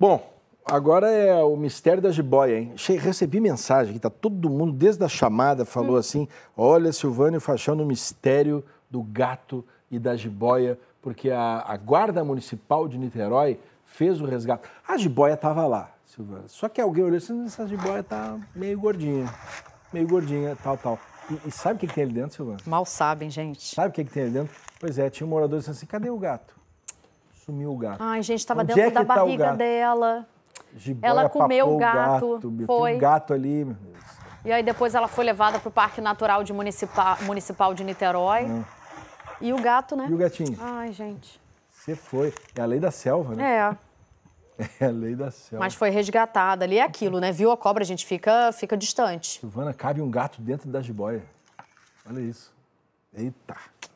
Bom, agora é o mistério da jiboia, hein? Che recebi mensagem que tá todo mundo, desde a chamada, falou hum. assim: olha, Silvânio Fachão o mistério do gato e da jiboia, porque a, a Guarda Municipal de Niterói fez o resgate. A jiboia estava lá, Silvânio. Só que alguém olhou assim, essa jiboia tá meio gordinha, meio gordinha, tal, tal. E, e sabe o que, que, tem ali dentro, Silvana? Mal sabem, gente. Sabe o que, que, tem ali dentro? Pois é, tinha um morador dizendo assim, cadê o gato? sumiu o gato. Ai, gente, estava dentro é da tá barriga dela. Jiboia ela comeu o gato, gato foi. um gato ali, meu Deus. E aí depois ela foi levada para o Parque Natural de Municipal, Municipal de Niterói. Hum. E o gato, né? E o gatinho. Ai, gente. Você foi. É a lei da selva, né? É. É a lei da selva. Mas foi resgatada. Ali é aquilo, né? Viu a cobra, a gente fica, fica distante. Silvana, cabe um gato dentro da jiboia. Olha isso. Eita.